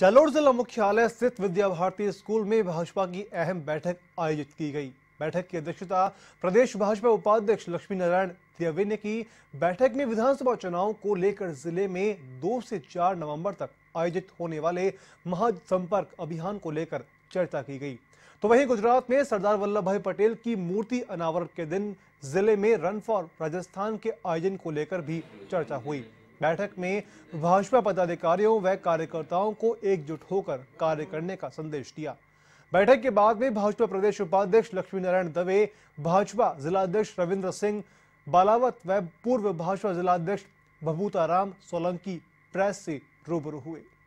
जालोर जिला मुख्यालय स्थित विद्या भारती स्कूल में भाजपा की अहम बैठक आयोजित की गई बैठक की अध्यक्षता प्रदेश भाजपा उपाध्यक्ष लक्ष्मी नारायण दियावे ने की बैठक में विधानसभा चुनाव को लेकर जिले में दो से चार नवंबर तक आयोजित होने वाले महासंपर्क अभियान को लेकर चर्चा की गई तो वहीं गुजरात में सरदार वल्लभ भाई पटेल की मूर्ति अनावरण के दिन जिले में रन फॉर राजस्थान के आयोजन को लेकर भी चर्चा हुई बैठक में भाजपा पदाधिकारियों व कार्यकर्ताओं को एकजुट होकर कार्य करने का संदेश दिया बैठक के बाद में भाजपा प्रदेश उपाध्यक्ष लक्ष्मी नारायण दवे भाजपा जिलाध्यक्ष रविंद्र सिंह बालावत व पूर्व भाजपा जिलाध्यक्ष भभूता राम सोलंकी प्रेस से रूबरू हुए